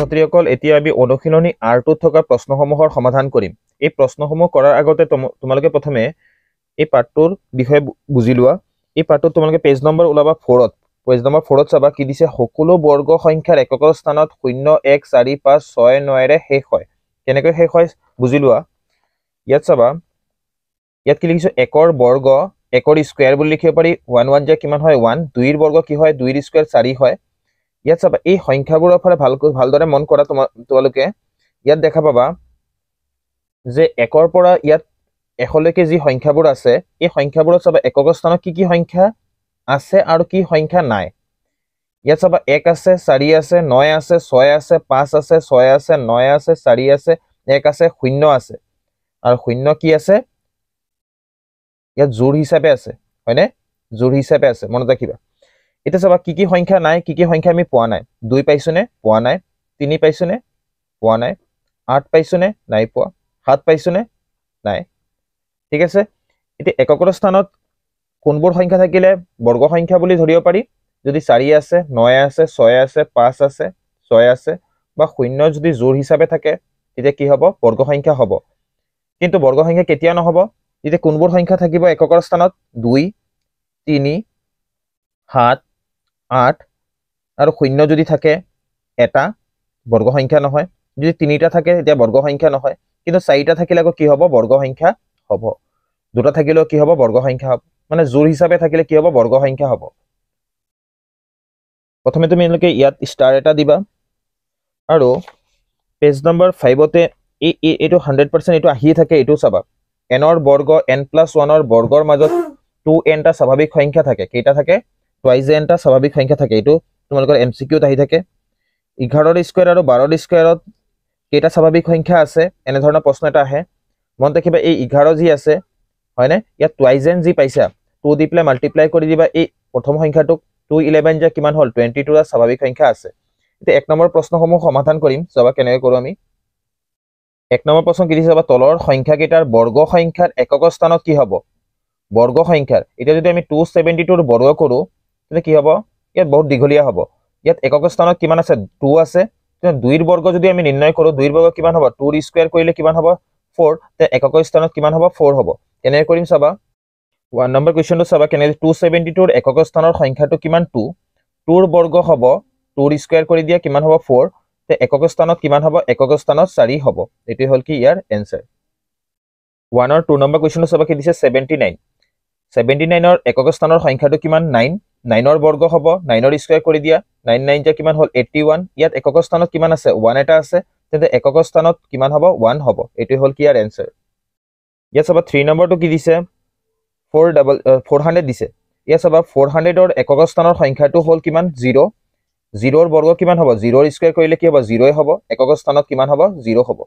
ছাত্ৰীসকল এতিয়া আমি অনুশীলনী আৰ টুত থকা প্ৰশ্নসমূহৰ সমাধান কৰিম এই প্ৰশ্নসমূহ কৰাৰ আগতে তোমালোকে প্ৰথমে এই পাঠটোৰ বিষয়ে বুজি লোৱা এই পাঠটোত তোমালোকে পেজ নম্বৰ ওলাবা ফ'ৰত পেজ নম্বৰ ফ'ৰত চাবা কি দিছে সকলো বৰ্গ সংখ্যাৰ এককৰ স্থানত শূন্য এক চাৰি পাঁচ ছয় নৰে শেষ হয় কেনেকৈ শেষ হয় বুজি লোৱা ইয়াত চাবা ইয়াত কি লিখিছোঁ একৰ বৰ্গ একৰ স্কুৱেৰ বুলি লিখিব পাৰি ওৱান ওৱান যে কিমান হয় ওৱান দুইৰ বৰ্গ কি হয় দুইৰ স্কুৱেৰ চাৰি হয় ইয়াত চাবা এই সংখ্যাবোৰৰ ফালে ভালকৈ ভালদৰে মন কৰা তোমাৰ তোমালোকে ইয়াত দেখা পাবা যে একৰ পৰা ইয়াত এশলৈকে যি সংখ্যাবোৰ আছে এই সংখ্যাবোৰত চাবা একক স্থানত কি কি সংখ্যা আছে আৰু কি সংখ্যা নাই ইয়াত চাবা এক আছে চাৰি আছে নয় আছে ছয় আছে পাঁচ আছে ছয় আছে নয় আছে চাৰি আছে এক আছে শূন্য আছে আৰু শূন্য কি আছে ইয়াত জোৰ হিচাপে আছে হয়নে জোৰ হিচাপে আছে মনত ৰাখিবা এতিয়া চাবা কি কি সংখ্যা নাই কি কি সংখ্যা আমি পোৱা নাই দুই পাইছোনে পোৱা নাই তিনি পাইছোনে পোৱা নাই আঠ পাইছোনে নাই পোৱা সাত পাইছোনে নাই ঠিক আছে এতিয়া এককৰ স্থানত কোনবোৰ সংখ্যা থাকিলে বৰ্গ সংখ্যা বুলি ধৰিব পাৰি যদি চাৰি আছে নয় আছে ছয় আছে পাঁচ আছে ছয় আছে বা শূন্য যদি জোৰ হিচাপে থাকে তেতিয়া কি হ'ব বৰ্গ সংখ্যা হ'ব কিন্তু বৰ্গ সংখ্যা কেতিয়া নহ'ব যেতিয়া কোনবোৰ সংখ্যা থাকিব এককৰ স্থানত দুই তিনি সাত আঠ আৰু শূন্য যদি থাকে এটা বৰ্গ সংখ্যা নহয় যদি তিনিটা থাকে তেতিয়া বৰ্গ সংখ্যা নহয় কিন্তু চাৰিটা থাকিলে আকৌ কি হ'ব বৰ্গ সংখ্যা হ'ব দুটা থাকিলেও কি হ'ব বৰ্গ সংখ্যা হ'ব মানে জোৰ হিচাপে থাকিলে কি হ'ব বৰ্গ সংখ্যা হ'ব প্ৰথমে তুমি এনেকৈ ইয়াত ষ্টাৰ এটা দিবা আৰু পেজ নম্বৰ ফাইভতে এই এইটো হাণ্ড্ৰেড পাৰ্চেণ্ট এইটো আহিয়ে থাকে এইটো চাবা এনৰ বৰ্গ এন প্লাছ ওৱানৰ বৰ্গৰ মাজত টু এনটা স্বাভাৱিক সংখ্যা থাকে কেইটা থাকে টুৱাইজ এন এটা স্বাভাৱিক সংখ্যা থাকে এইটো তোমালোকৰ এম চি কিউত আহি থাকে এঘাৰৰ স্কুৱেৰ আৰু বাৰৰ স্কুৱেৰত কেইটা স্বাভাৱিক সংখ্যা আছে এনেধৰণৰ প্ৰশ্ন এটা আহে মনত ৰাখিবা এই এঘাৰ যি আছে হয়নে ইয়াত টুৱাইজ এন যি পাইছা টু দি পেলাই মাল্টিপ্লাই কৰি দিবা এই প্ৰথম সংখ্যাটোক টু ইলেভেন যে কিমান হ'ল টুৱেণ্টি টু স্বাভাৱিক সংখ্যা আছে এতিয়া এক নম্বৰ প্ৰশ্নসমূহ সমাধান কৰিম চাবা কেনেকৈ কৰোঁ আমি এক নম্বৰ প্ৰশ্ন কি দিছে চাবা তলৰ সংখ্যাকেইটাৰ বৰ্গ সংখ্যাৰ একক স্থানত কি হ'ব বৰ্গ সংখ্যাৰ এতিয়া যদি আমি টু ছেভেণ্টি টুৰ বৰ্গ কৰোঁ তেতিয়া কি হ'ব ইয়াত বহুত দীঘলীয়া হ'ব ইয়াত একক স্থানত কিমান আছে টু আছে দুইৰ বৰ্গ যদি আমি নিৰ্ণয় কৰোঁ দুইৰ বৰ্গ কিমান হ'ব টুৰ স্কুৱেৰ কৰিলে কিমান হ'ব ফ'ৰ তে একক স্থানত কিমান হ'ব ফ'ৰ হ'ব কেনেকৈ কৰিম চাবা ওৱান নম্বৰ কুৱেশ্যনটো চাবা কেনেকৈ টু ছেভেণ্টি টুৰ একক স্থানৰ সংখ্যাটো কিমান টু টুৰ বৰ্গ হ'ব টুৰ স্কুৱেৰ কৰি দিয়া কিমান হ'ব ফ'ৰ তে একক স্থানত কিমান হ'ব একক স্থানত চাৰি হ'ব এইটোৱে হ'ল কি ইয়াৰ এনচাৰ ওৱানৰ টু নম্বৰ কুৱেশ্যনটো চাবা কি দিছে ছেভেণ্টি নাইন ছেভেণ্টি নাইনৰ একক স্থানৰ সংখ্যাটো কিমান নাইন নাইনৰ বৰ্গ হ'ব নাইনৰ স্কুৱাৰ কৰি দিয়া নাইন নাইন যে কিমান হ'ল এইটি ওৱান ইয়াত একক স্থানত কিমান আছে ওৱান এটা আছে তেন্তে একক স্থানত কিমান হ'ব ওৱান হ'ব এইটো হ'ল কি ইয়াৰ এনচাৰ ইয়াত চাবা থ্ৰী নম্বৰটো কি দিছে ফ'ৰ ডাবল ফ'ৰ হাণ্ড্ৰেড দিছে ইয়াত চাবা ফ'ৰ হাণ্ড্ৰেডৰ একক স্থানৰ সংখ্যাটো হ'ল কিমান জিৰ' জিৰ'ৰ বৰ্গ কিমান হ'ব জিৰ'ৰ স্কুৱাৰ কৰিলে কি হ'ব জিৰ'ই হ'ব একক স্থানত কিমান হ'ব জিৰ' হ'ব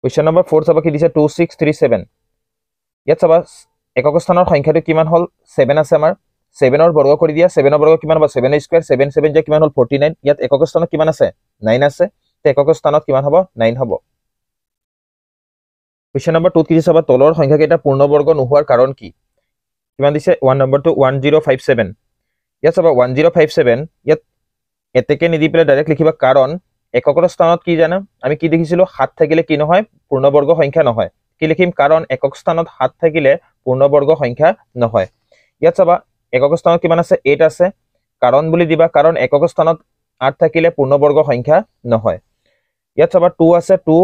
কুৱেশ্যন নম্বৰ ফ'ৰ চাবা কি দিছে টু ছিক্স থ্ৰী ছেভেন ইয়াত চাবা একক স্থানৰ সংখ্যাটো কিমান হ'ল সেভেন আছে আমার ছেভেনৰ বর্গ করে দিয়া ছেভেনৰ বর্গ কিমান হ'ব ছেভেন স্কোয়ার ছেভেন সেভেন যে কিমান হ'ল ফৰ্টি নাইন ইয়াত একক স্থানত কিমান আছে নাইন আছে একক স্থানত কিমান হ'ব নাইন হ'ব কুয়েশন নম্বৰ টুত কি দিছে তলর সংখ্যা কেটা পূৰ্ণবৰ্গ নোহোৱাৰ কাৰণ কি কিমান দিছে one two one zero' five seven ইয়াত চাবা ওৱান জিৰ' ফাইভ সেভেন ইয়াত এতেকে নিদি পেলাই ডাইৰেক্ট লিখিবা কাৰণ একক স্থানত কি জানা আমি কি দেখিছিল সাত থাকিলে কি নহয় পূর্ণবর্গ সংখ্যা নহয় কি লিখিম কাৰণ একক স্থানত সাত থাকিলে পূৰ্ণবৰ্গ সংখ্যা নহয় ইয়াত চাবা একক স্থানত কিমান আছে এইট আছে কাৰণ বুলি দিবা কাৰণ একক স্থানত আঠ থাকিলে পূৰ্ণবৰ্গ সংখ্যা নহয় ইয়াত চাবা টু আছে টু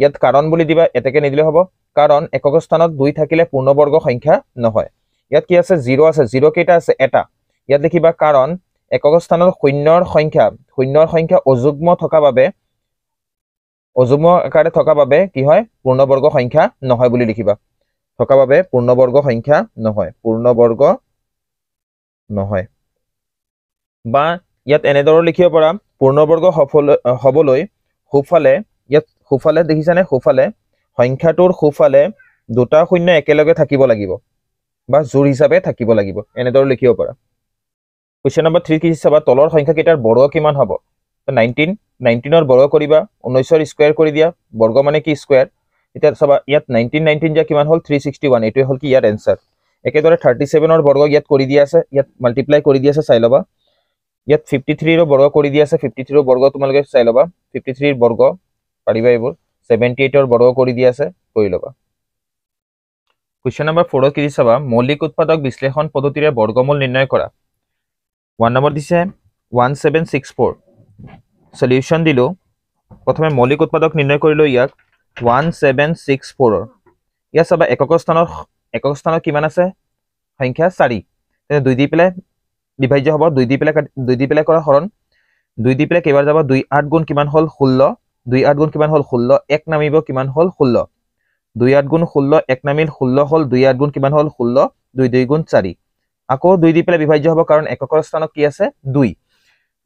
ইয়াত কাৰণ বুলি দিবা এতেকে নিদিলে হব কাৰণ একক স্থানত দুই থাকিলে পূৰ্ণবৰ্গ সংখ্যা নহয় ইয়াত কি আছে জিৰ' আছে জিৰ' কেইটা আছে এটা ইয়াত লিখিবা কাৰণ একক স্থানত শূন্যৰ সংখ্যা শূন্যৰ সংখ্যা অযুগ্ম থকা বাবে অযুম আকাৰে থকা বাবে কি হয় পূৰ্ণবৰ্গ সংখ্যা নহয় বুলি লিখিবা থকা বাবে পূৰ্ণবৰ্গ সংখ্যা নহয় পূৰ্ণবৰ্গ নহয় বা ইয়াত এনেদৰে লিখিব পৰা পূৰ্ণবৰ্গ সফল হবলৈ সোঁফালে ইয়াত সোঁফালে দেখিছানে সোঁফালে সংখ্যাটোৰ সোঁফালে দুটা শূন্য একেলগে থাকিব লাগিব বা জোৰ হিচাপে থাকিব লাগিব এনেদৰে লিখিব পৰা কুৱেশ্যন নম্বৰ থ্ৰী কি চাবা তলৰ সংখ্যাকেইটাৰ বৰ্গ কিমান হ'ব নাইনটিন নাইনটিনৰ বৰ্গ কৰিবা ঊনৈছৰ স্কুৱেৰ কৰি দিয়া বৰ্গ মানে কি স্কুৱেৰ এতিয়া চাবা ইয়াত নাইনটিন নাইনটিন যে কিমান হ'ল থ্ৰী ছিক্সটি ওৱান এইটোৱে হ'ল কি ইয়াৰ এনচাৰ একেদৰে থাৰ্টি ছেভেনৰ বৰ্গ ইয়াত কৰি দিয়া আছে ইয়াত মাল্টিপ্লাই কৰি দিয়া আছে চাই ল'বা ইয়াত ফিফটি থ্ৰীৰো বৰ্গ কৰি দিয়া আছে ফিফটি থ্ৰীৰ বৰ্গ তোমালোকে চাই ল'বা ফিফটি থ্ৰীৰ বৰ্গ পাৰিবা এইবোৰ ছেভেণ্টি এইটৰ বৰ্গ কৰি দিয়া আছে কৰি ল'বা কুৱেশ্যন নম্বৰ ফ'ৰত কি দিছাবা মৌলিক উৎপাদক বিশ্লেষণ পদ্ধতিৰে বৰ্গমূল নিৰ্ণয় কৰা ওৱান নম্বৰ দিছে one seven six four solution দিলোঁ প্ৰথমে মৌলিক উৎপাদক নিৰ্ণয় কৰিলোঁ ইয়াক ওৱান ছেভেন ছিক্স ফ'ৰৰ ইয়াত চাবা একক স্থানত একক স্থানত কিমান আছে সংখ্যা চাৰি তেনে দুই দি পেলাই বিভাজ্য হ'ব দুই দি পেলাই দুই দি পেলাই কৰা হৰণ দুই দি পেলাই কেইবাৰ যাব দুই আঠ গুণ কিমান হ'ল ষোল্ল দুই আঠ গুণ কিমান হ'ল ষোল্ল এক নামিব কিমান হ'ল ষোল্ল দুই আঠ গুণ ষোল্ল এক নামিল ষোল্ল হ'ল দুই আঠ গুণ কিমান হ'ল ষোল্ল দুই দুই গুণ চাৰি আকৌ দুই দি পেলাই বিভাজ্য হ'ব কাৰণ এককৰ স্থানত কি আছে দুই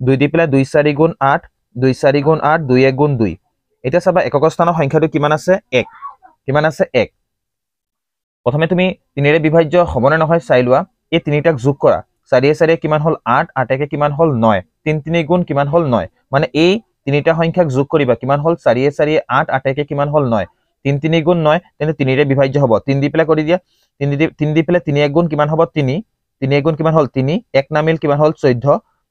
দুই দি পেলাই দুই চাৰি গুণ আঠ দুই চাৰি গুণ আঠ দুই এক গুণ দুই এতিয়া চাবা একক স্থানৰ সংখ্যাটো কিমান আছে এক কিমান আছে এক প্ৰথমে তুমি তিনিৰে বিভাজ্য হ'বনে নহয় চাই লোৱা এই তিনিটাক যোগ কৰা চাৰিয়ে চাৰিয়ে কিমান হ'ল আঠ আঠেকে কিমান হ'ল নয় তিনি তিনি গুণ কিমান হ'ল নয় মানে এই তিনিটা সংখ্যাক যোগ কৰিবা কিমান হ'ল চাৰিয়ে চাৰিয়ে আঠ আঠেকে কিমান হ'ল নয় তিনি তিনি গুণ নয় তেন্তে তিনিৰে বিভাজ্য হ'ব তিনি দি পেলাই কৰি দিয়া তিনি দি তিনি দি পেলাই তিনি এক গুণ কিমান হ'ব তিনি তিনি এক গুণ কিমান হ'ল তিনি এক নামিল কিমান হ'ল চৈধ্য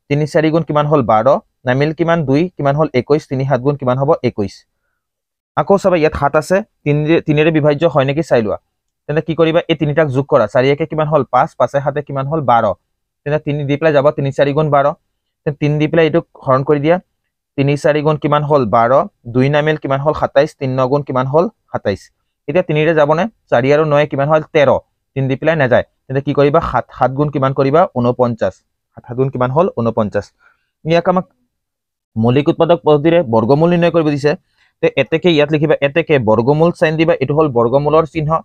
তিনি চাৰি গুণ কিমান হ'ল বাৰ নামিল কিমান দুই কিমান হল একৈশ তিনি সাত গুণ কিমান হব একৈশ আকৌ চাবা ইয়াত সাত আছে তিনিৰে বিভাজ্য হয় নেকি চাই লোৱা তেন্তে কি কৰিবা এই তিনিটাক যোগ কৰা চাৰি একে কিমান হল পাঁচ পাঁচে সাতে কিমান হল বাৰ তেন্তে তিনি দি পেলাই যাবা তিনি চাৰি গুণ বাৰ তেন্তে তিনি দি পেলাই এইটোক হৰণ কৰি দিয়া তিনি চাৰি গুণ কিমান হল বাৰ দুই নামিল কিমান হল সাতাইছ তিনি ন গুণ কিমান হল সাতাইশ এতিয়া তিনিৰে যাবনে চাৰি আৰু নয়ে কিমান হল তেৰ তিনি দি পেলাই নাযায় তেন্তে কি কৰিবা সাত সাত গুণ কিমান কৰিবা ঊনপঞ্চাছ সাত সাত গুণ কিমান হল ঊনপঞ্চাছ ইয়াক আমাক মৌলিক উৎপাদক পদ্ধতিৰে বৰ্গমূল নিৰ্ণয় কৰিব দিছে তে এতেকে ইয়াত লিখিবা এতেকে বৰ্গমূল চাইন দিবা এইটো হ'ল বৰ্গমূলৰ চিহ্ন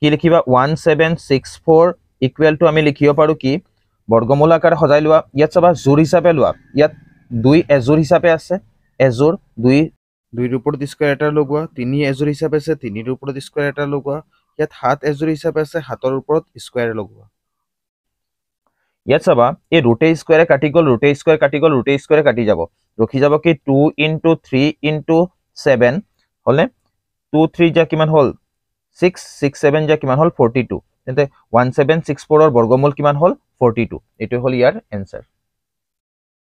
কি লিখিবা ওৱান ইকুৱেল টু আমি লিখিব পাৰো কি বৰ্গমূল আকাৰে সজাই লোৱা ইয়াত চাবা জোৰ হিচাপে লোৱা ইয়াত দুই এযোৰ হিচাপে আছে এযোৰ দুই দুইৰ ওপৰত স্কুৱাৰ এটা লগোৱা তিনি এযোৰ হিচাপে আছে তিনিৰ ওপৰত স্কুৱাৰ এটা লগোৱা ইয়াত সাত এযোৰ হিচাপে আছে সাতৰ ওপৰত স্কুৱাৰ লগোৱা ইয়াত চাবা এই ৰুটে স্কুৱাৰে কাটি গ'ল ৰুটে স্কুৱাৰে কাটি গ'ল ৰুটে স্কুৱাৰে কাটি যাব ৰখি যাব কি two into three into seven হ'লনে টু থ্ৰী যা কিমান হ'ল ছিক্স ছিক্স ছেভেন যা কিমান হ'ল ফৰ্টি টু তেন্তে ওৱান ছেভেন ছিক্স ফ'ৰৰ বৰ্গমূল কিমান হ'ল ফৰ্টি টু এইটো হ'ল ইয়াৰ এনচাৰ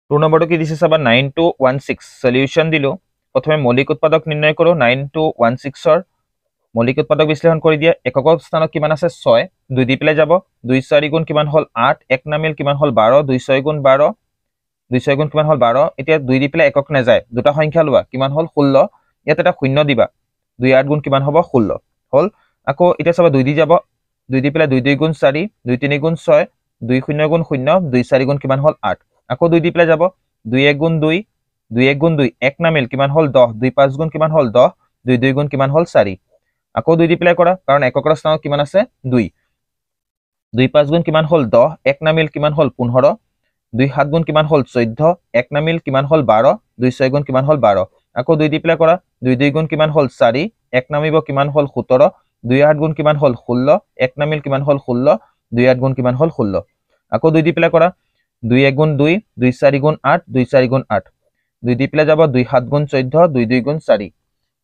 টু নম্বৰটো কি দিছে চাবা nine two one six solution দিলোঁ প্ৰথমে মৌলিক উৎপাদক নিৰ্ণয় কৰোঁ নাইন টু ওৱান ছিক্সৰ মৌলিক উৎপাদক বিশ্লেষণ কৰি দিয়া একক স্থানত কিমান আছে ছয় দুই দি পেলাই যাব দুই চাৰি গুণ কিমান হ'ল আঠ এক নামিল কিমান হ'ল বাৰ দুই ছয় গুণ বাৰ দুই ছয় গুণ কিমান হ'ল বাৰ এতিয়া দুই দি পেলাই একক নাযায় দুটা সংখ্যা লোৱা কিমান হ'ল ষোল্ল ইয়াত এটা শূন্য দিবা দুই আঠ গুণ কিমান হ'ব ষোল্ল হ'ল আকৌ এতিয়া চাব দুই দি যাব দুই দি পেলাই দুই দুই গুণ চাৰি দুই তিনি গুণ ছয় দুই শূন্য গুণ শূন্য দুই চাৰি গুণ কিমান হ'ল আঠ আকৌ দুই দি পেলাই যাব দুই এক গুণ দুই দুই এক গুণ দুই এক নামিল কিমান হ'ল দহ দুই পাঁচ গুণ কিমান হ'ল দহ দুই দুই গুণ কিমান হ'ল চাৰি আকৌ দুই ডিপ্লাই কৰা কাৰণ এককৰ ৰাস্তা কিমান আছে দুই দুই পাঁচ গুণ কিমান হল দহ এক নামিল কিমান হল পোন্ধৰ দুই সাত গুণ কিমান হল চৈধ্য এক নামিল কিমান হল বাৰ দুই ছয় গুণ কিমান হল বাৰ আকৌ দুই ডিপ্লাই কৰা দুই দুই গুণ কিমান হল চাৰি এক নামিব কিমান হল সোতৰ দুই আঠ গুণ কিমান হল ষোল্ল এক নামিল কিমান হল ষোল্ল দুই আঠ গুণ কিমান হল ষোল্ল আকৌ দুই ডিপ্লাই কৰা দুই এক গুণ দুই দুই চাৰি গুণ আঠ দুই চাৰি গুণ আঠ দুই ডিপ্লাই যাব দুই সাত গুণ চৈধ্য দুই দুই গুণ চাৰি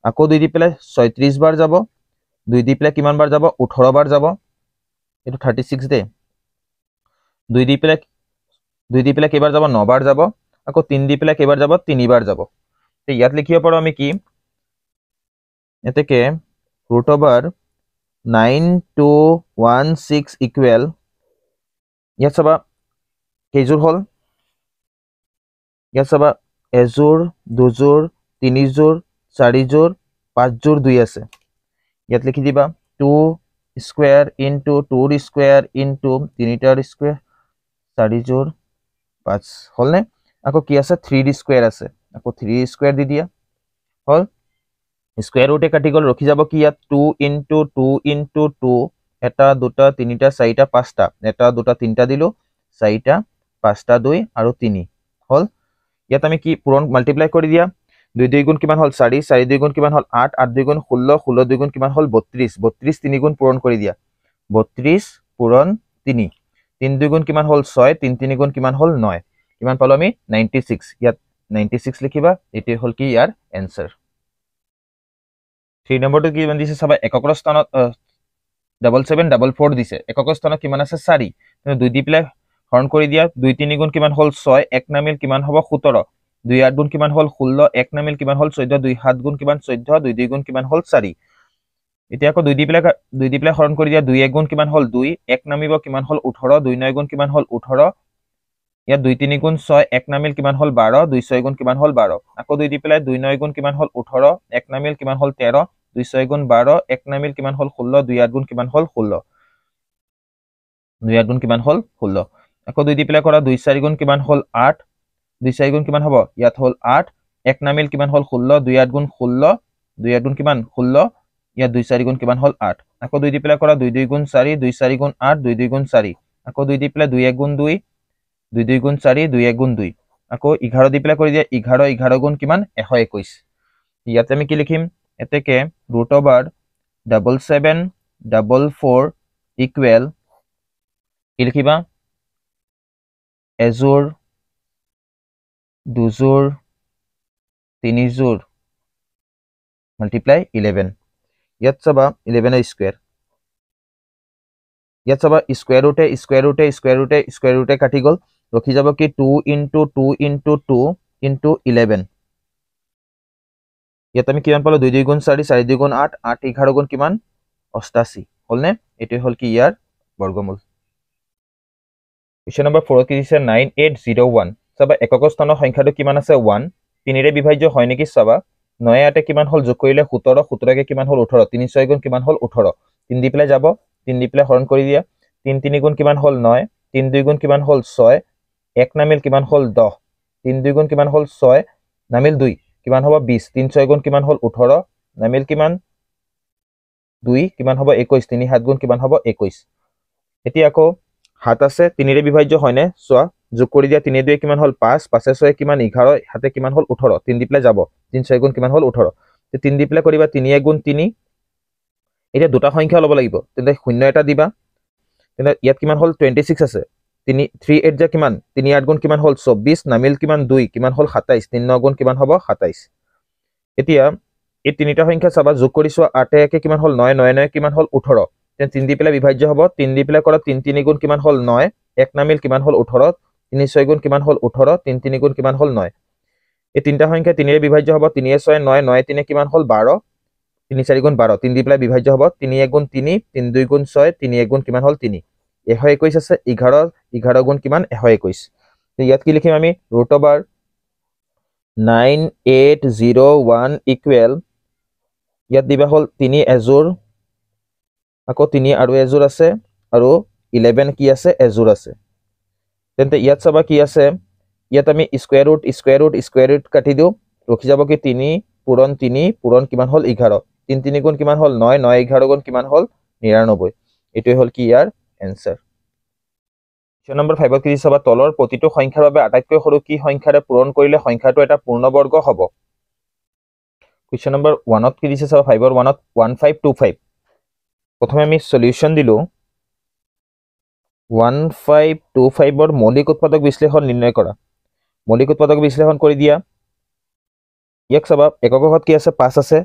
আকৌ দুই দি পেলাই ছয়ত্ৰিশ বাৰ যাব দুই দি পেলাই কিমানবাৰ যাব ওঠৰবাৰ যাব এইটো থাৰ্টি ছিক্স ডে দুই দি পেলাই দুই দি পেলাই কেইবাৰ যাব নবাৰ যাব আকৌ তিনি দি পেলাই কেইবাৰ যাব তিনিবাৰ যাব ইয়াত লিখিব পাৰোঁ আমি কি এতেকে root over nine two one six equal ইয়াত চাবা কেইযোৰ হ'ল ইয়াত চাবা এযোৰ দুযোৰ তিনিযোৰ চাৰিযোৰ পাঁচযোৰ দুই আছে ইয়াত লিখি দিবা 2 স্কয়ার ইনটু 2 স্কয়ার ইনটু 3 টার স্কয়ার 4 জোর 5 হলনে কি আছে 3 স্কয়ার আছে আকো 3 স্কয়ার দি দিয়া হল স্কয়ার রুটে কাটি গল ৰখি যাব কি ইয়া টু ইনটু 2 ইনটু টু এটা দুটা তিনিটা চাৰিটা পাঁচটা এটা দুটা তিনিটা দিলো চাৰিটা পাঁচটা দুই আৰু তিনি হল ইয়াত আমি কি পূৰণ মাল্টিপ্লাই কৰি দিয়া দুই দুই গুণ কিমান হল চাৰি চাৰি দুই গুণ কিমান হল আঠ আঠ দুই গুণ ষোল্ল ষোল্ল দুই গুণ কিমান হল বত্ৰিশ বত্ৰিশ তিনি গুণ পূৰণ কৰি দিয়া বত্ৰিশ পূৰণ তিনি তিনি দুই গুণ কিমান হল ছয় তিনি তিনি গুণ কিমান হল ন কিমান পালো আমি নাইনটি ছিক্স ইয়াত নাইনটি ছিক্স লিখিবা এইটোৱে হল কি ইয়াৰ এনচাৰ থ্ৰী নম্বৰটো কিমান দিছে চাবা এককৰ স্থানত ডাবল ছেভেন ডাবল ফ'ৰ দিছে এককৰ স্থানত কিমান আছে চাৰি দুই দি পেলাই হৰণ কৰি দিয়া দুই তিনি গুণ কিমান হল ছয় এক নামিল কিমান হব সোতৰ দুই আঠ গুণ কিমান হল ষোল্ল এক নামিল কিমান হল চৈধ্য দুই সাত গুণ কিমান চৈধ্য দুই দুই গুণ কিমান হল চাৰি এতিয়া আকৌ দুই দি পেলাই দুই দি পেলাই শৰণ কৰি দিয়া দুই এক গুণ কিমান হল দুই এক নামিব কিমান হল ওঠৰ দুই নয় গুণ কিমান হল ওঠৰ ইয়াত দুই তিনি গুণ ছয় এক নামিল কিমান হল বাৰ দুই ছয় গুণ কিমান হল বাৰ আকৌ দুই দি পেলাই দুই নয় গুণ কিমান হল ওঠৰ এক নামিল কিমান হল তেৰ দুই ছয় গুণ বাৰ এক নামিল কিমান হল ষোল্ল দুই আঠ গুণ কিমান হল ষোল্ল দুই আঠ গুণ কিমান হল ষোল্ল আকৌ দুই দি পেলাই কৰা দুই চাৰি গুণ কিমান হল আঠ দুই চাৰি গুণ কিমান হ'ব ইয়াত হ'ল আঠ এক নামিল কিমান হ'ল ষোল্ল দুই আঠ গুণ ষোল্ল দুই আঠ গুণ কিমান ষোল্ল ইয়াত দুই চাৰি গুণ কিমান হ'ল আঠ আকৌ দুই দি পেলাই কৰা দুই দুই গুণ চাৰি দুই চাৰি গুণ আঠ দুই দুই গুণ চাৰি আকৌ দুই দি পেলাই দুই এক গুণ দুই দুই দুই গুণ চাৰি দুই এক গুণ দুই আকৌ এঘাৰ দি পেলাই কৰি দিয়া এঘাৰ এঘাৰ গুণ কিমান এশ একৈছ ইয়াতে আমি কি লিখিম এতেকে root of over double seven double four equal কি লিখিবা এযোৰ দুজোর তিনি জোর মাল্টিপ্লাই ইলেভেন ইয়াত চাবা ইলেভেনের স্কুয়ার ইয়াত চাবা স্কুয়ার ৰুটে স্কুয়ার ৰুটে স্কুয়ার ৰুটে স্কুয়ার ৰুটে কাটি গ'ল ৰখি যাব কি two into two into two into eleven ইয়াত আমি কিমান পালোঁ দুই দুই গুণ চাৰি চাৰি দুই গুণ আঠ আঠ এঘাৰ গুণ কিমান অষ্টাশী হ'লনে এইটোৱে হ'ল কি ইয়াৰ বর্গমূল কুৱেশ্যন নম্বর ফোর কি দিছে নাইন এইট জিৰ' ওৱান চাবা এককৰ স্থানৰ সংখ্যাটো কিমান আছে ওৱান তিনিৰে বিভাজ্য হয় নেকি চাবা নয়ে ইয়াতে কিমান হ'ল যোগ কৰিলে সোতৰ সোতৰকে কিমান হ'ল ওঠৰ তিনি ছয় গুণ কিমান হ'ল ওঠৰ তিনি দি পেলাই যাব তিনি দি পেলাই হৰণ কৰি দিয়া তিনি তিনি গুণ কিমান হ'ল নয় তিনি দুই গুণ কিমান হ'ল ছয় এক নামিল কিমান হ'ল দহ তিনি দুই গুণ কিমান হ'ল ছয় নামিল দুই কিমান হ'ব বিছ তিনি ছয় গুণ কিমান হ'ল ওঠৰ নামিল কিমান দুই কিমান হ'ব একৈছ তিনি সাত গুণ কিমান হ'ব একৈছ এতিয়া আকৌ সাত আছে তিনিৰে বিভাজ্য হয়নে চোৱা যোগ কৰি দিয়া তিনি দুই কিমান হ'ল পাঁচ পাঁচে ছয় কিমান এঘাৰ হাতে কিমান হ'ল ওঠৰ তিনি দি পেলাই যাব তিনি ছয় গুণ কিমান হ'ল ওঠৰ তিনি দি পেলাই কৰিবা তিনি এগুণ তিনি এতিয়া দুটা সংখ্যা ল'ব লাগিব তেন্তে শূন্য এটা দিবা তেন্তে ইয়াত কিমান হ'ল টুৱেণ্টি ছিক্স আছে তিনি থ্ৰী এইট যে কিমান তিনি আঠ গুণ কিমান হ'ল চৌব্বিছ নামিল কিমান দুই কিমান হ'ল সাতাইছ তিনি ন গুণ কিমান হ'ব সাতাইছ এতিয়া এই তিনিটা সংখ্যা চাবা যোগ কৰি চোৱা আঠে একে কিমান হ'ল নয় নয় নয় কিমান হ'ল ওঠৰ তেন্তে তিনি দি পেলাই বিভাজ্য হ'ব তিনি দি পেলাই কৰা তিনি তিনি গুণ কিমান হ'ল নয় এক নামিল কিমান হ'ল ওঠৰ তিনি ছয় গুণ কিমান হল ওঠৰ তিনি তিনি গুণ কিমান হল নয় এই তিনিটা সংখ্যা তিনিৰে বিভাজ্য হ'ব তিনিয়ে ছয় নয় নয় তিনি কিমান হল বাৰ তিনি চাৰি গুণ বাৰ তিনি দি পেলাই বিভাজ্য হ'ব তিনি এক গুণ তিনি তিনি দুই গুণ ছয় তিনি এক গুণ কিমান হল তিনি এশ একৈছ আছে এঘাৰ এঘাৰ গুণ কিমান এশ একৈছ ইয়াত কি লিখিম আমি root over nine eight zero' one equal ইয়াত দিবা হ'ল তিনি এযোৰ আকৌ তিনি আৰু এযোৰ আছে আৰু ইলেভেন কি আছে এযোৰ আছে তেন্তে ইয়াত চাবা কি আছে ইয়াত আমি square root square root square root কাটি দিওঁ ৰখি যাব কি তিনি পূৰণ তিনি পূৰণ কিমান হ'ল এঘাৰ তিনি তিনি গুণ কিমান হ'ল নয় নয় এঘাৰ গুণ কিমান হ'ল নিৰান্নব্বৈ এইটোৱে হ'ল কি ইয়াৰ এনচাৰ কুৱেশ্যন নম্বৰ ফাইভত কি দিছে চাবা তলৰ প্ৰতিটো সংখ্যাৰ বাবে আটাইতকৈ সৰু কি সংখ্যাৰে পূৰণ কৰিলে সংখ্যাটো এটা পূৰ্ণবৰ্গ হ'ব কুৱেশ্যন নম্বৰ ওৱানত কি দিছে চাবা ফাইভৰ ওৱানত ওৱান ফাইভ টু ফাইভ প্ৰথমে আমি চলিউশ্যন দিলোঁ ওৱান ফাইভ টু ফাইভৰ মৌলিক উৎপাদক বিশ্লেষণ নিৰ্ণয় কৰা মৌলিক উৎপাদক বিশ্লেষণ কৰি দিয়া ইয়াক চাবা এককত কি আছে পাঁচ আছে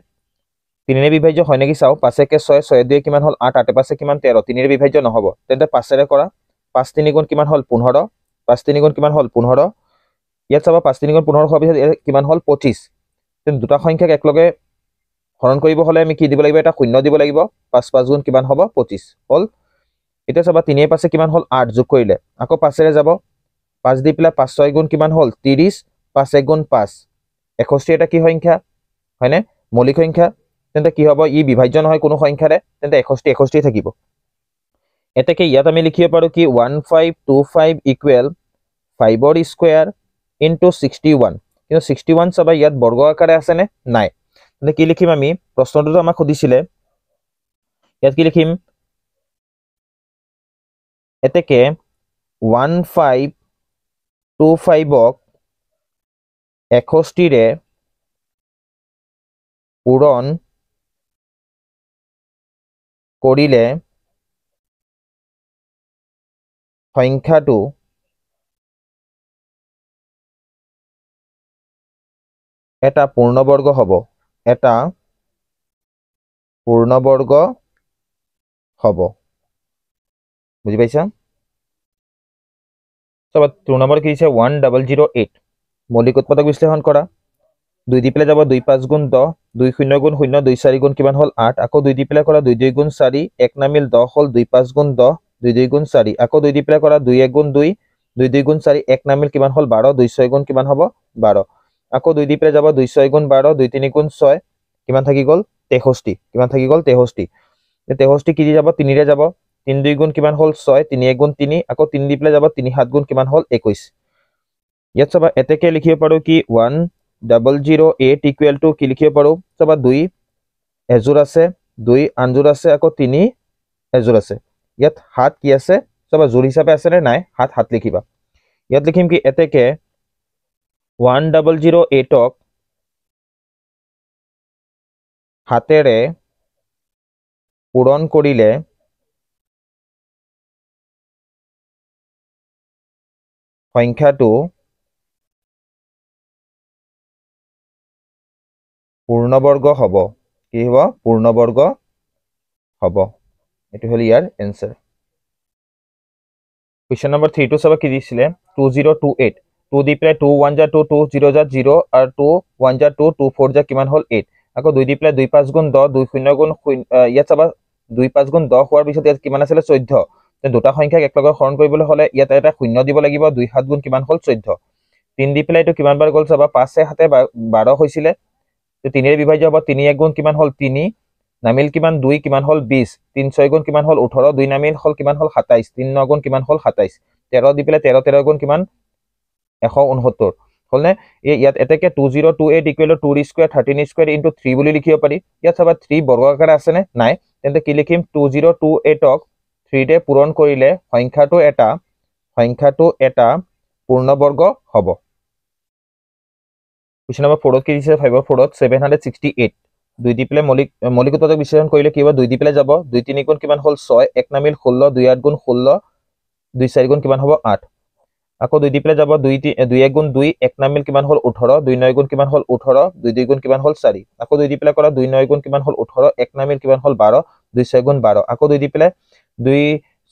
তিনিৰে বিভাজ্য হয় নেকি চাওঁ পাঁচেকে ছয় ছয় দুয়ে কিমান হ'ল আঠ আঠে পাঁচে কিমান তেৰ তিনিৰে বিভাজ্য নহ'ব তেন্তে পাঁচেৰে কৰা পাঁচ তিনিগুণ কিমান হ'ল পোন্ধৰ পাঁচ তিনিগুণ কিমান হ'ল পোন্ধৰ ইয়াত চাবা পাঁচ তিনিগুণ পোন্ধৰ হোৱাৰ পিছত কিমান হ'ল পঁচিছ তেন্তে দুটা সংখ্যাক একেলগে হৰণ কৰিব হ'লে আমি কি দিব লাগিব এটা শূন্য দিব লাগিব পাঁচ পাঁচ গুণ কিমান হ'ব পঁচিছ হ'ল এতিয়া চাবা তিনিয়ে পাছে কিমান হ'ল আঠ যোগ কৰিলে আকৌ পাঁচেৰে যাব পাঁচ দি পেলাই পাঁচ ছয় গুণ কিমান হ'ল ত্ৰিছ পাঁচ এক গুণ পাঁচ এষষ্ঠি এটা কি সংখ্যা হয়নে মৌলিক সংখ্যা তেন্তে কি হ'ব ই বিভাজ্য নহয় কোনো সংখ্যাৰে তেন্তে এষষ্ঠি এষষ্ঠি থাকিব এতেকে ইয়াত আমি লিখিব পাৰোঁ কি one five two five equal ফাইভৰ স্কুৱেৰ ইনটু ছিক্সটি ওৱান কিন্তু ছিক্সটি ওৱান চাবা ইয়াত বৰ্গ আকাৰে আছেনে নাই তেন্তে কি লিখিম আমি প্ৰশ্নটোতো আমাক সুধিছিলে ইয়াত কি লিখিম এতেকে থেকে ওয়ান ফাইভ টু ফাইভক এষষ্ঠিৰে পূৰণ কৰিলে সংখ্যাটো এটা পূৰ্ণবৰ্গ হ'ব এটা পূৰ্ণবৰ্গ হ'ব বুজি পাইছা চবা ট্ৰু নম্বৰ কি হৈছে ওৱান ডাবল জিৰ' এইট মৌলিক উৎপাদক বিশ্লেষণ কৰা দুই দি পেলাই যাব দুই পাঁচ গুণ দহ দুই শূন্য গুণ শূন্য দুই চাৰি গুণ কিমান হ'ল আঠ আকৌ দুই দি পেলাই কৰা দুই দুই গুণ চাৰি এক নামিল দহ হ'ল দুই পাঁচ গুণ দহ দুই দুই গুণ চাৰি আকৌ দুই দি পেলাই কৰা দুই এক গুণ দুই দুই দুই গুণ চাৰি এক নামিল কিমান হ'ল বাৰ দুই ছয় গুণ কিমান হ'ব বাৰ আকৌ দুই দি পেলাই যাব দুই ছয় গুণ বাৰ দুই তিনি গুণ ছয় কিমান থাকি গ'ল তেষষ্ঠি কিমান থাকি গ'ল তেষষ্ঠি তেষষ্ঠি কি দি যাব তিনিৰে যাব তিনি দুই গুণ কিমান হল ছয় তিনি এক গুণ তিনি আকৌ তিনি দি পেলাই যাব তিনি সাত গুণ কিমান হল একৈশ ইয়াত চাবা এতেকে লিখিব পাৰোঁ কি one double zero' eight equal two কি লিখিব পাৰোঁ চাবা দুই এযোৰ আছে দুই আনযোৰ আছে আকৌ তিনি এযোৰ আছে ইয়াত সাত কি আছে চাবা যোৰ হিচাপে আছেনে নাই সাত সাত লিখিবা ইয়াত লিখিম কি এতেকে ওৱান ডাবল জিৰ' এইটক হাতেৰে পূৰণ কৰিলে সংখ্যাটো পূৰ্ণবৰ্গ হ'ব কি হ'ব পূৰ্ণবৰ্গ হ'ব এইটো হ'ল ইয়াৰ এনচাৰ কুৱেশ্যন নম্বৰ থ্ৰীটো চাব কি দিছিলে two zero' two eight two দি পেলাই টু ওৱান জাৰ টু টু জিৰ' জাৰ জিৰ' আৰু টু ওৱান জাৰ টু টু ফ'ৰ জাৰ কিমান হ'ল এইট আকৌ দুই দি পেলাই দুই পাঁচ গুণ দহ দুই শূন্য গুণ শূন্য ইয়াত চাবা দুই পাঁচ গুণ দহ হোৱাৰ পিছত ইয়াত কিমান আছিলে চৈধ্য দুটা সংখ্যাক একেলগে হৰণ কৰিবলৈ হ'লে ইয়াত এটা শূন্য দিব লাগিব দুই সাত গুণ কিমান হ'ল চৈধ্য তিনি দি পেলাই এইটো কিমান বাৰ গ'ল চাবা পাঁচে সাতে বাৰ হৈছিলে তিনিৰে বিভাজ্য হ'ব তিনি এক গুণ কিমান হ'ল তিনি নামিল কিমান দুই কিমান হ'ল বিছ তিনি ছয় গুণ কিমান হ'ল ওঠৰ দুই নামিল হ'ল কিমান হ'ল সাতাইছ তিনি ন গুণ কিমান হ'ল সাতাইছ তেৰ দি পেলাই তেৰ তেৰ গুণ কিমান এশ ঊনসত্তৰ হ'লনে এই ইয়াত এতেকে two zero' two eight equal two square thirteen square into three বুলি লিখিব পাৰি ইয়াত চাবা থ্ৰী বৰ্গাকাৰে আছেনে নাই তেন্তে কি লিখিম টু জিৰ' টু এইটক থ্ৰীৰে পূৰণ কৰিলে সংখ্যাটো এটা সংখ্যাটো এটা পূৰ্ণবৰ্গ হ'ব কুৱেশ্যন নম্বৰ ফ'ৰত কি দিছে ফাইভৰ ফ'ৰত ছেভেন হাণ্ড্ৰেড ছিক্সটি এইট দুই দি পেলাই মৌলিক মৌলিক উৎপাদক বিশ্লেষণ কৰিলে কি হ'ব দুই দি পেলাই যাব দুই তিনি গুণ কিমান হ'ল ছয় এক নামিল ষোল্ল দুই আঠ গুণ ষোল্ল দুই চাৰি গুণ কিমান হ'ব আঠ আকৌ দুই দি পেলাই যাব দুই দুই এক গুণ দুই এক নামিল কিমান হ'ল ওঠৰ দুই নয় গুণ কিমান হ'ল ওঠৰ দুই দুই গুণ কিমান হ'ল চাৰি আকৌ দুই দি পেলাই কৰা দুই নয় গুণ কিমান হ'ল ওঠৰ এক নামিল কিমান হ'ল বাৰ দুই ছয় গুণ বাৰ আকৌ দুই দি পেলাই দুই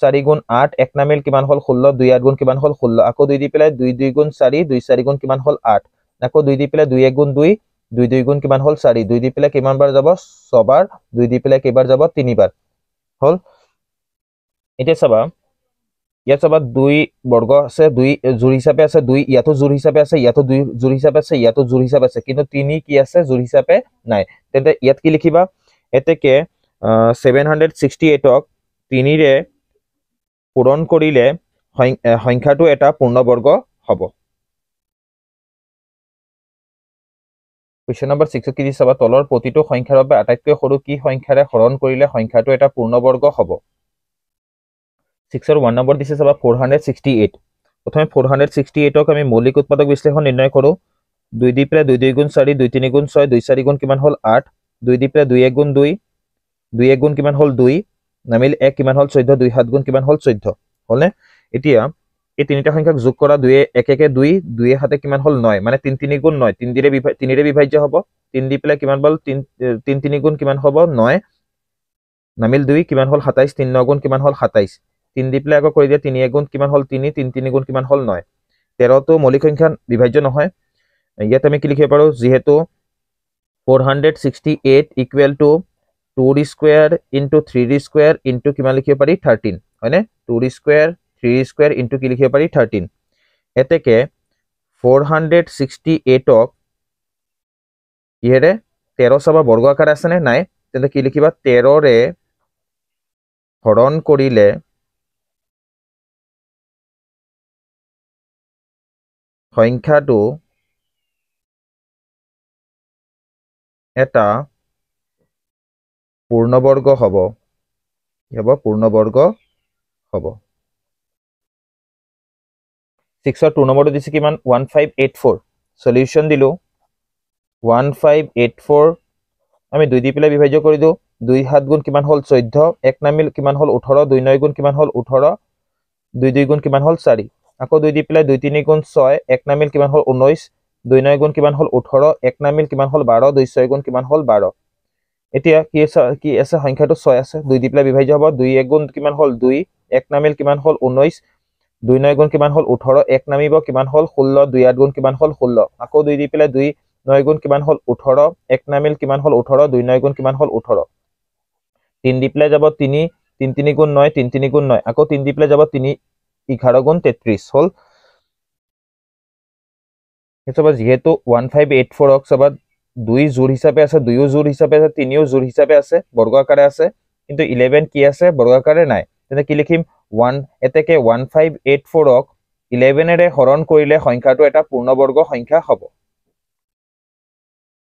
চাৰি গুণ আঠ এক নামিল কিমান হল ষোল্ল দুই আঠ গুণ কিমান হল ষোল্ল আকৌ দুই দি পেলাই দুই দুই গুণ চাৰি দুই চাৰি গুণ কিমান হল আঠ আকৌ দুই দি পেলাই দুই এক গুণ দুই দুই দুই গুণ কিমান হল চাৰি দুই দি পেলাই কিমান বাৰ যাব ছবাৰ দুই দি পেলাই কেইবাৰ যাব তিনিবাৰ হল এতিয়া চাবা ইয়াত চাবা দুই বৰ্গ আছে দুই জোৰ হিচাপে আছে দুই ইয়াতো জোৰ হিচাপে আছে ইয়াতো দুই জোৰ হিচাপে আছে ইয়াতো জোৰ হিচাপে আছে কিন্তু তিনি কি আছে জোৰ হিচাপে নাই তেন্তে ইয়াত কি লিখিবা এতেকে ছেভেন হাণ্ড্ৰেড ছিক্সটি এইটক তিনিৰে পূৰণ কৰিলে সংখ্যাটো এটা পূৰ্ণবৰ্গ হ'ব কুৱেশ্যন নম্বৰ ছিক্সত কি দি চাবা তলৰ প্ৰতিটো সংখ্যাৰ বাবে আটাইতকৈ সৰু কি সংখ্যাৰে হৰণ কৰিলে সংখ্যাটো এটা পূৰ্ণবৰ্গ হ'ব ছিক্সৰ ওৱান নম্বৰ দিছে চাবা ফ'ৰ হাণ্ড্ৰেড ছিক্সটি এইট প্ৰথমে ফ'ৰ হাণ্ড্ৰেড ছিক্সটি এইটক আমি মৌলিক উৎপাদক বিশ্লেষণ নিৰ্ণয় কৰোঁ দুই দি পেলাই দুই দুই গুণ চাৰি দুই তিনি গুণ ছয় দুই চাৰি গুণ কিমান হ'ল আঠ দুই দি পেলাই দুই এক গুণ দুই দুই এক গুণ কিমান হ'ল দুই নামিল এক কিমান হল চৈধ্য দুই সাত গুণ কিমান হল চৈধ্য হলনে এতিয়া এই তিনিটা সংখ্যাক যোগ কৰা দুয়ে এককে দুই দুয়ে হাতে কিমান হল নয় মানে তিন তিনি গুণ নয় তিন দিলে তিনিরে বিভাজ্য হব তিনি দি পেলাই কিমান বল তিন তিন গুণ কিমান হব নয় নামিল দুই কিমান হল সাতাইছ তিনি ন গুণ কিমান হল সাতাইছ তিনি দি পেলাই আকৌ কৰি দিয়ে তিনি এগুণ কিমান হল তিনি তিনি তিনি গুণ কিমান হল নয় তেৰটো মৌলিক সংখ্যা বিভাজ্য নহয় ইয়াত আমি কি লিখিব পাৰোঁ যিহেতু four hundred sixty eight equal two 2 d square into 3 d square into kiman likhiyo pari 13 hoyne 2 d square 3 d square into ki likhiyo pari 13 eteke 468 ok ihere 13 saba borgo akar asane nai tende ki likhiba 13 re horon korile संख्या तो एटा পূৰ্ণবৰ্গ হ'ব কি হ'ব পূৰ্ণবৰ্গ হ'ব ছিক্সৰ two নম্বৰটো দিছে কিমান one five eight four solution দিলোঁ ওৱান ফাইভ এইট ফ'ৰ আমি দুই দি পেলাই বিভাজ্য কৰি দিওঁ দুই সাত গুণ কিমান হ'ল চৈধ্য এক নামিল কিমান হ'ল ওঠৰ দুই নৈ গুণ কিমান হ'ল ওঠৰ দুই দুই গুণ কিমান হ'ল চাৰি আকৌ দুই দি পেলাই দুই তিনি গুণ ছয় এক নামিল কিমান হ'ল ঊনৈছ দুই নৈ গুণ কিমান হ'ল ওঠৰ এক নামিল কিমান হ'ল বাৰ দুই ছয় গুণ কিমান হ'ল বাৰ এতিয়া কি আছে কি আছে সংখ্যাটো ছয় আছে দুই দি পেলাই বিভাজ্য হ'ব দুই এক গুণ কিমান হ'ল দুই এক নামিল কিমান হ'ল ঊনৈছ দুই নয় গুণ কিমান হ'ল ওঠৰ এক নামিব কিমান হ'ল ষোল্ল দুই আঠ গুণ কিমান হ'ল ষোল্ল আকৌ দুই দি পেলাই দুই নয় গুণ কিমান হ'ল ওঠৰ এক নামিল কিমান হ'ল ওঠৰ দুই নয় গুণ কিমান হ'ল ওঠৰ তিনি দি পেলাই যাব তিনি তিনি তিনি গুণ নয় তিনি তিনি গুণ নয় আকৌ তিনি দি পেলাই যাব তিনি এঘাৰ গুণ তেত্ৰিছ হ'ল সেই চাবা যিহেতু ওৱান ফাইভ এইট ফ'ৰক চাবা দুই জোৰ হিচাপে আছে দুয়ো জোৰ হিচাপে আছে তিনিও জোৰ হিচাপে আছে বৰ্গ আকাৰে আছে কিন্তু ইলেভেন কি আছে বৰ্গ আকাৰে নাই তেন্তে কি লিখিম ওৱান এতেকে ওৱান ফাইভ এইট ফ'ৰক ইলেভেনেৰে হৰণ কৰিলে সংখ্যাটো এটা পূৰ্ণবৰ্গ সংখ্যা হ'ব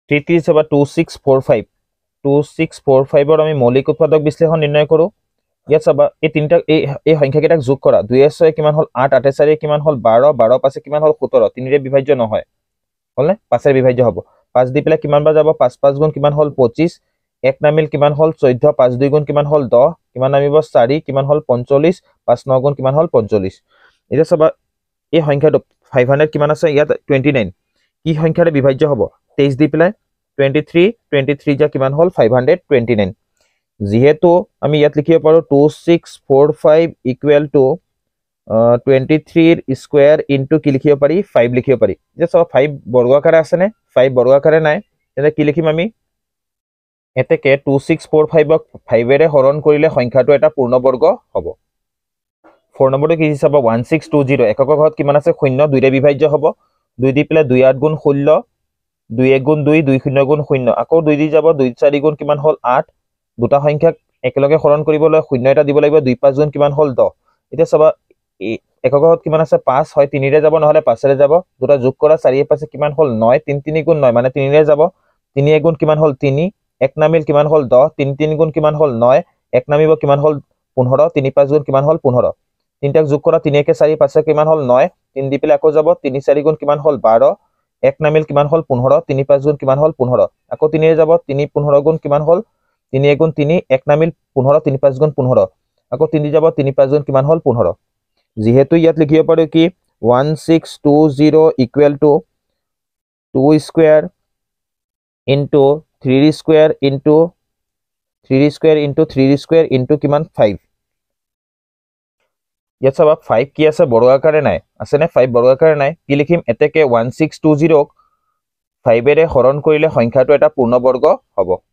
থ্ৰী হিচাপে two six four five two six four ফাইভৰ আমি মৌলিক উৎপাদক বিশ্লেষণ নিৰ্ণয় কৰোঁ ইয়াত চাবা এই তিনিটা এই এই সংখ্যাকেইটাক যোগ কৰা দুয়ে ছয়ে কিমান হ'ল আঠ আঠে চাৰি কিমান হ'ল বাৰ বাৰ পাঁচে কিমান হ'ল সোতৰ তিনিৰে বিভাজ্য নহয় হ'লনে পাঁচেৰে বিভাজ্য হ'ব পাঁচ দি পেলাই কিমান বাৰ যাব পাঁচ পাঁচ গুণ কিমান হ'ল পঁচিছ এক নামিল কিমান হ'ল চৈধ্য পাঁচ দুই গুণ কিমান হ'ল দহ কিমান নামিব চাৰি কিমান হ'ল পঞ্চল্লিছ পাঁচ ন গুণ কিমান হ'ল পঞ্চল্লিছ এতিয়া চাবা এই সংখ্যাটো ফাইভ হাণ্ড্ৰেড কিমান আছে ইয়াত টুৱেণ্টি নাইন কি সংখ্যাৰে বিভাজ্য হ'ব তেইছ দি পেলাই টুৱেণ্টি থ্ৰী টুৱেণ্টি থ্ৰী যে কিমান হ'ল ফাইভ হাণ্ড্ৰেড টুৱেণ্টি নাইন যিহেতু আমি ইয়াত লিখিব পাৰোঁ two six four five equal two twenty থ্ৰীৰ স্কুৱেৰ ইনটো কি লিখিব পাৰি ফাইভ লিখিব পাৰি যে চব ফাইভ বৰ্গাকাৰে আছেনে ফাইভ বৰ্গাকাৰে নাই তেন্তে কি লিখিম আমি এতেকে টু ছিক্স ফ'ৰ ফাইভক ফাইভেৰে হৰণ কৰিলে সংখ্যাটো এটা পূৰ্ণবৰ্গ হ'ব ফ'ৰ নম্বৰটো কি হিচাপ ওৱান ছিক্স টু জিৰ' একক ঘৰত কিমান আছে শূন্য দুইৰে বিভাজ্য হ'ব দুই দি পেলাই দুই আঠ গুণ ষোল্ল দুই এক গুণ দুই দুই শূন্য গুণ শূন্য আকৌ দুই দি যাব দুই চাৰি গুণ কিমান হ'ল আঠ দুটা সংখ্যাক একেলগে হৰণ কৰিবলৈ শূন্য এটা দিব লাগিব দুই পাঁচ গুণ কিমান হ'ল দহ এতিয়া চাবা একগত কিমান আছে পাঁচ হয় তিনিৰে যাব নহ'লে পাঁচেৰে যাব দুটা যোগ কৰা চাৰিয়ে পাছে কিমান হ'ল নয় তিনি তিনি গুণ নয় মানে তিনিৰে যাব তিনি এগুণ কিমান হ'ল তিনি এক নামিল কিমান হ'ল দহ তিনি তিনি গুণ কিমান হ'ল নয় এক নামিব কিমান হ'ল পোন্ধৰ তিনি পাঁচ গুণ কিমান হ'ল পোন্ধৰ তিনিটাক যোগ কৰা তিনি একে চাৰি পাঁচে কিমান হ'ল নয় তিনি দি পেলাই আকৌ যাব তিনি চাৰি গুণ কিমান হ'ল বাৰ এক নামিল কিমান হ'ল পোন্ধৰ তিনি পাঁচ গুণ কিমান হ'ল পোন্ধৰ আকৌ তিনিৰে যাব তিনি পোন্ধৰ গুণ কিমান হ'ল তিনি এগুণ তিনি এক নামিল পোন্ধৰ তিনি পাঁচ গুণ পোন্ধৰ আকৌ তিনি যাব তিনি পাঁচ গুণ কিমান হ'ল পোন্ধৰ যিহেতু ইয়াত লিখিব পাৰোঁ কি one six two zero' equal two two square into three square into three square into three square into কিমান ফাইভ ইয়াত চাবা ফাইভ কি আছে বড়ো আকাৰে নাই আছেনে ফাইভ বড়ো আকাৰে নাই কি লিখিম এতেকে ওৱান সিক্স টু জিৰ'ক ফাইভেৰে হৰণ কৰিলে সংখ্যাটো এটা পূৰ্ণবৰ্গ হ'ব